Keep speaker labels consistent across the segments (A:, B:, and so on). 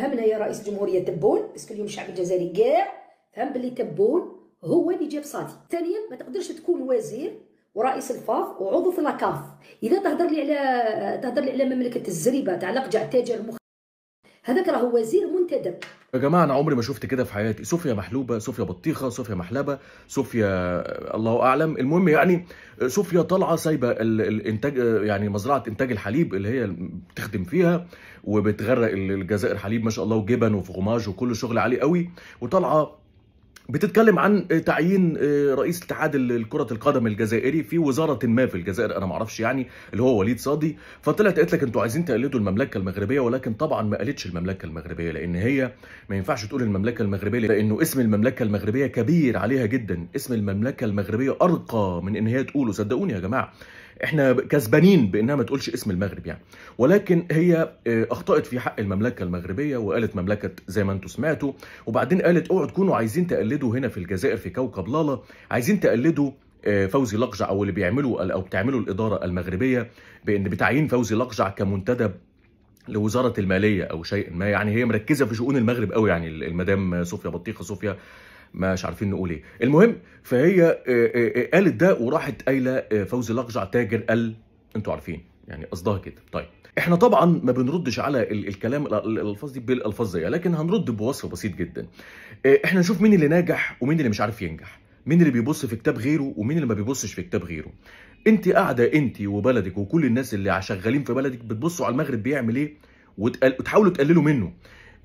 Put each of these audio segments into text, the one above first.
A: فهمنا يا رئيس جمهوريه تبون باسكو اليوم الشعب الجزائري كاع فهم بلي تبون هو اللي جاب صادي ثانيا ما تقدرش تكون وزير ورئيس الفاف وعضو في لاكاف اذا تهضر لي على تهضر لي على مملكه الزريبه تعلق جع تاجر هذاك راهو وزير منتدب يا جماعه انا عمري ما شفت كده في حياتي صوفيا محلوبه صوفيا بطيخه صوفيا محلبه صوفيا الله اعلم المهم يعني صوفيا طالعه سايبه الانتاج يعني مزرعه انتاج الحليب اللي هي بتخدم فيها وبتغرق الجزائر حليب ما شاء الله وجبن وفغماج وكل شغل عالي قوي وطالعه بتتكلم عن تعيين آه، رئيس اتحاد كرة القدم الجزائري في وزارة ما في الجزائر انا معرفش يعني اللي هو وليد صادي فطلعت قالت لك انتوا عايزين تقلدوا المملكة المغربية ولكن طبعا ما قالتش المملكة المغربية لان هي ما ينفعش تقول المملكة المغربية لانه اسم المملكة المغربية كبير عليها جدا اسم المملكة المغربية ارقى من ان هي تقوله صدقوني يا جماعة احنا كسبانين بانها ما تقولش اسم المغرب يعني ولكن هي آه، اخطات في حق المملكه المغربيه وقالت مملكه زي ما انتم سمعتوا وبعدين قالت اوعوا تكونوا عايزين تقلدوا هنا في الجزائر في كوكب لالا عايزين تقلدوا آه، فوزي لقجع او اللي بيعملوا او بتعمله الاداره المغربيه بان بتعيين فوزي لقجع كمنتدب لوزاره الماليه او شيء ما يعني هي مركزه في شؤون المغرب قوي يعني المدام صوفيا بطيخه صوفيا مش عارفين نقول ايه المهم فهي آه، آه، آه، قالت ده وراحت قايله فوزي لقجع تاجر قال انتوا عارفين يعني قصدها كده طيب احنا طبعا ما بنردش على الكلام الالفاظ دي بالالفاظ زيها لكن هنرد بوصف بسيط جدا احنا نشوف مين اللي ناجح ومين اللي مش عارف ينجح مين اللي بيبص في كتاب غيره ومين اللي ما بيبصش في كتاب غيره انت قاعده انت وبلدك وكل الناس اللي شغالين في بلدك بتبصوا على المغرب بيعمل ايه وتحاولوا تقللوا منه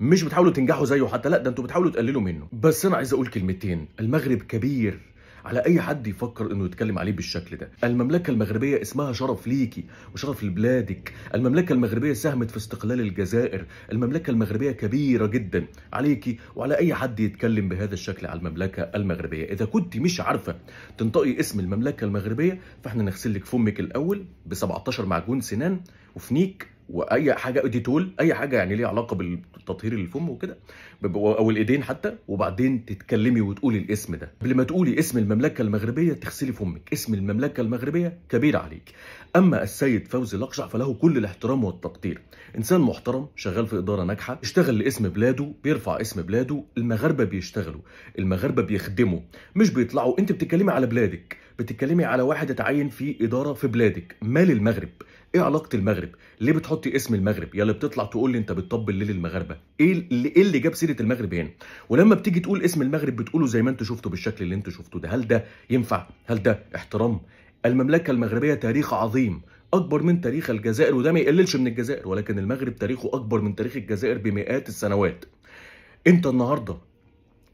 A: مش بتحاولوا تنجحوا زيه حتى لا ده انتوا بتحاولوا تقللوا منه بس انا عايز اقول كلمتين المغرب كبير على اي حد يفكر انه يتكلم عليه بالشكل ده المملكه المغربيه اسمها شرف ليكي وشرف لبلادك المملكه المغربيه ساهمت في استقلال الجزائر المملكه المغربيه كبيره جدا عليكي وعلى اي حد يتكلم بهذا الشكل على المملكه المغربيه اذا كنت مش عارفه تنطقي اسم المملكه المغربيه فاحنا نغسل لك فمك الاول ب 17 معجون سنان وفنيك واي حاجه تول اي حاجه يعني ليها علاقه بالتطهير الفم وكده او الايدين حتى وبعدين تتكلمي وتقولي الاسم ده قبل ما تقولي اسم المملكه المغربيه تغسلي فمك اسم المملكه المغربيه كبير عليك اما السيد فوزي الاقشع فله كل الاحترام والتقدير انسان محترم شغال في اداره ناجحه اشتغل لاسم بلاده بيرفع اسم بلاده المغاربه بيشتغلوا المغاربه بيخدموا مش بيطلعوا انت بتتكلمي على بلادك بتتكلمي على واحد اتعين في اداره في بلادك مال المغرب ايه علاقه المغرب ليه بتحطي اسم المغرب يا اللي بتطلع تقول لي انت بتطبل ليل المغاربه ايه, إيه اللي, إيه اللي جاب سيره المغرب هنا ولما بتيجي تقول اسم المغرب بتقوله زي ما انتوا شفتوا بالشكل اللي انتوا شفتوه ده هل ده ينفع هل ده احترام المملكه المغربيه تاريخ عظيم اكبر من تاريخ الجزائر وده ما يقللش من الجزائر ولكن المغرب تاريخه اكبر من تاريخ الجزائر بمئات السنوات انت النهارده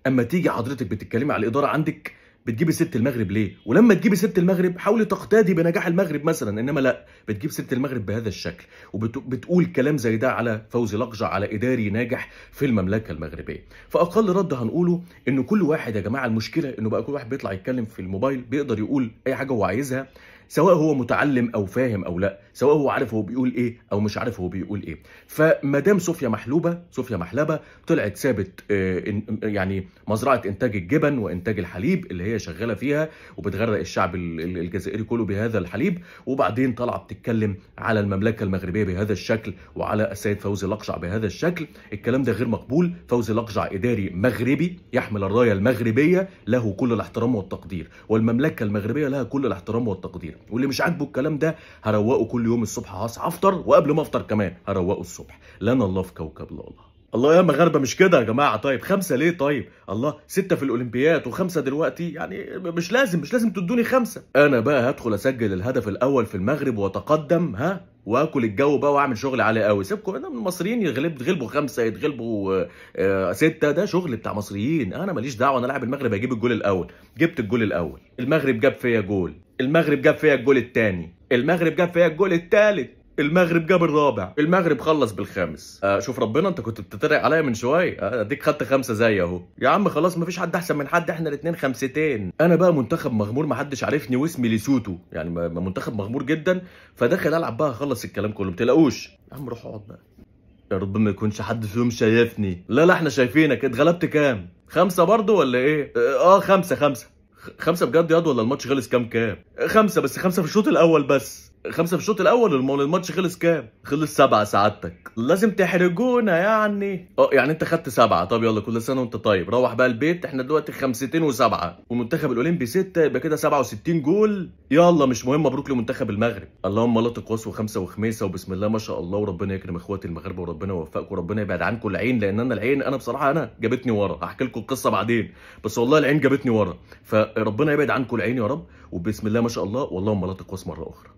A: اما تيجي حضرتك بتتكلمي على الاداره عندك بتجيبي ست المغرب ليه ولما تجيبي ست المغرب حاولي تقتدي بنجاح المغرب مثلا انما لا بتجيب ست المغرب بهذا الشكل وبتقول كلام زي ده على فوزي لقجع على اداري ناجح في المملكه المغربيه فاقل رد هنقوله ان كل واحد يا جماعه المشكله انه بقى كل واحد بيطلع يتكلم في الموبايل بيقدر يقول اي حاجه هو عايزها سواء هو متعلم او فاهم او لا سواء هو عارف هو بيقول ايه او مش عارف هو بيقول ايه فمدام صوفيا محلوبه صوفيا محلبه طلعت سابت آه، يعني مزرعه انتاج الجبن وانتاج الحليب اللي هي شغاله فيها وبتغرق الشعب الجزائري كله بهذا الحليب وبعدين طالعه بتتكلم على المملكه المغربيه بهذا الشكل وعلى السيد فوزي لقجع بهذا الشكل الكلام ده غير مقبول فوزي لقجع اداري مغربي يحمل الرايه المغربيه له كل الاحترام والتقدير والمملكه المغربيه لها كل الاحترام والتقدير واللي مش عاجبه الكلام ده هروقه كل يوم الصبح هصحى افطر وقبل ما افطر كمان هروقه الصبح لنا الله في كوكب لا الله الله يا مغاربة مش كده يا جماعة طيب خمسة ليه طيب الله ستة في الأولمبيات وخمسة دلوقتي يعني مش لازم مش لازم تدوني خمسة أنا بقى هدخل أسجل الهدف الأول في المغرب وأتقدم ها واكل الجو بقى واعمل شغل عالي قوي سيبكم انا من المصريين يغلب يتغلبوا خمسه يتغلبوا آه، آه، سته ده شغل بتاع مصريين انا ماليش دعوه انا لاعب المغرب هجيب الجول الاول جبت الجول الاول المغرب جاب فيا جول المغرب جاب فيها الجول الثاني المغرب جاب فيها الجول الثالث المغرب جاب الرابع المغرب خلص بالخامس آه شوف ربنا انت كنت بتطرق عليا من شويه آه اديك خدت خمسه زي اهو يا عم خلاص مفيش حد احسن من حد احنا الاثنين خمستين انا بقى منتخب مغمور محدش عارفني واسمي ليسوتو يعني منتخب مغمور جدا فداخل العب بقى اخلص الكلام كله ما يا عم روح اقعد بقى يا رب ما يكونش حد فيهم شايفني لا لا احنا شايفينك اتغلبت كام خمسه برضو ولا ايه اه, آه، خمسه خمسه خمسه بجد ياض ولا الماتش خلص كام كام؟ خمسه بس خمسه في الشوط الاول بس خمسه في الشوط الاول الماتش خلص كام؟ خلص سبعه سعادتك لازم تحرجونا يعني اه يعني انت خدت سبعه طب يلا كل سنه وانت طيب روح بقى البيت احنا دلوقتي خمستين وسبعه والمنتخب الاولمبي سته يبقى كده 67 جول يلا مش مهم مبروك لمنتخب المغرب اللهم لا تقوس وخمسه وخميسه وبسم الله ما شاء الله وربنا يكرم اخواتي المغاربه وربنا يوفقكم وربنا يبعد عنكم العين لان انا العين انا بصراحه انا جابتني ورا هحكي لكم القصه بعدين بس والله العين جابتني ورا فربنا يبعد عنكم العين يا رب وبسم الله ما شاء الله واللهم لا تقوس مره اخرى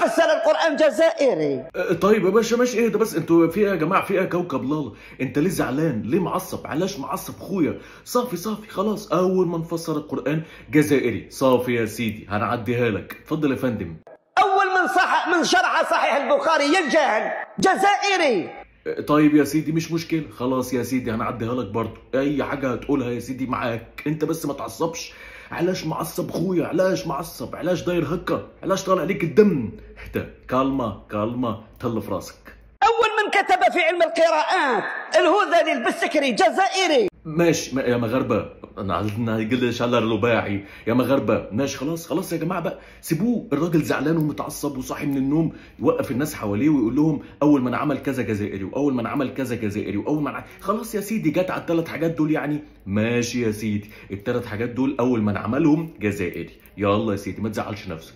A: فسر القران جزائري أه، طيب يا باشا ماشي اهدى بس انتوا في ايه يا جماعه في ايه كوكب لالا انت ليه زعلان ليه معصب علاش معصب خويا صافي صافي خلاص اول ما نفسر القران جزائري صافي يا سيدي هنعديها لك اتفضل يا فندم اول من صح من شرح صحيح البخاري يا الجاهل جزائري أه، طيب يا سيدي مش مشكلة خلاص يا سيدي هنعديها لك برضو أي حاجة هتقولها يا سيدي معاك أنت بس ما تعصبش علاش معصب خويا علاش معصب علاش داير هكا علاش طالع عليك الدم حتى كالما كالما تهلف راسك اول من كتب في علم القراءات الهذلي البسكري جزائري ماشي يا مغاربه انا قال ان شاء الله الرباعي يا مغاربه ماشي خلاص خلاص يا جماعه بقى سيبوه الراجل زعلان ومتعصب وصاحي من النوم يوقف الناس حواليه ويقول لهم اول ما عمل كذا جزائري واول ما عمل كذا جزائري واول ما خلاص يا سيدي جت على الثلاث حاجات دول يعني ماشي يا سيدي الثلاث حاجات دول اول ما عملهم جزائري يلا يا سيدي ما تزعلش نفسك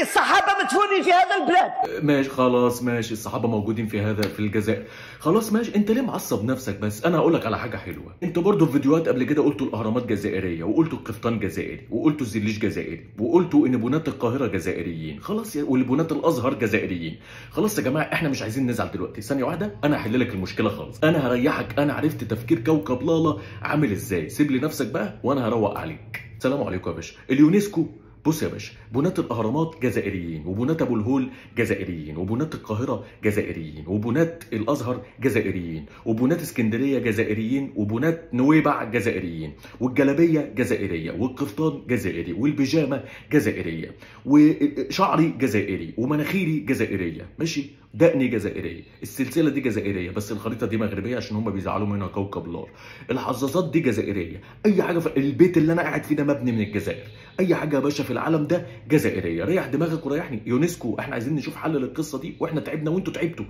A: يعني الصحابه مدفونين في هذا البلاد أه، ماشي خلاص ماشي الصحابه موجودين في هذا في الجزائر خلاص ماشي انت ليه معصب نفسك بس انا هقول لك على حاجه حلوه انت برضو في فيديوهات قبل كده قلتوا الاهرامات جزائريه وقلتوا القفطان جزائري وقلتوا الزليج جزائري وقلتوا ان بنات القاهره جزائريين خلاص والبنات الازهر جزائريين خلاص يا جماعه احنا مش عايزين نزعل دلوقتي ثانيه واحده انا هحل لك المشكله خالص انا هريحك انا عرفت تفكير كوكب لالا عامل ازاي سيب لي نفسك بقى وانا هروق عليك سلام عليكم يا باشا اليونسكو بص يا باشا بناة الاهرامات جزائريين وبناة ابو الهول جزائريين وبناة القاهره جزائريين وبناة الازهر جزائريين وبناة اسكندريه جزائريين وبناة نويبع جزائريين والجلابيه جزائريه والقفطان جزائري والبيجامه جزائريه وشعري جزائري ومناخيري جزائريه ماشي دقني جزائريه السلسله دي جزائريه بس الخريطه دي مغربيه عشان هم بيزعلوا منها كوكب لار الحظاظات دي جزائريه اي حاجه في البيت اللي انا قاعد فيه ده مبني من الجزائر اي حاجه يا باشا في العالم ده جزائريه ريح دماغك وريحني يونسكو احنا عايزين نشوف حل للقصه دي واحنا تعبنا وانتوا تعبتوا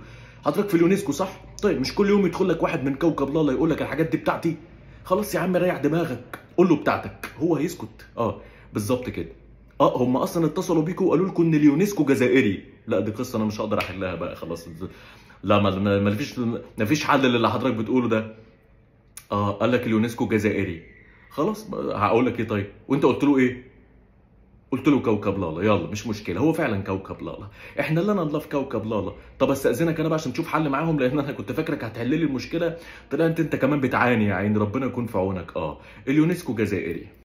A: حضرتك في اليونسكو صح طيب مش كل يوم يدخل لك واحد من كوكب لار يقول لك الحاجات دي بتاعتي خلاص يا عم ريح دماغك قول له بتاعتك هو هيسكت اه بالظبط كده اه هم اصلا اتصلوا بيكوا وقالوا لكم ان اليونسكو جزائري لا دي قصه انا مش هقدر احلها بقى خلاص لا ما فيش ما فيش حل للي حضرتك بتقوله ده اه قال لك اليونسكو جزائري خلاص هقول لك ايه طيب وانت قلت له ايه قلت له كوكب لالا يلا مش مشكله هو فعلا كوكب لالا احنا اللي انا الله في كوكب لالا طب استاذنك انا بقى عشان تشوف حل معاهم لان انا كنت فاكرك هتحل لي المشكله طلعت انت كمان بتعاني يا عيني ربنا يكون في عونك اه اليونسكو جزائري